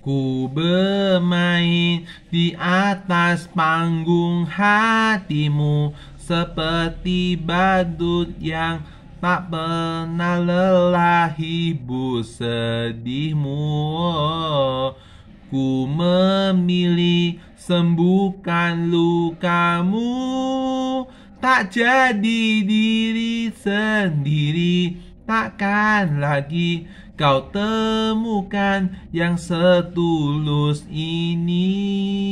Ku bermain di atas panggung hatimu Seperti badut yang tak pernah lelah hibur sedihmu Ku memilih sembuhkan lukamu Tak jadi diri sendiri takkan lagi kau temukan yang setulus ini.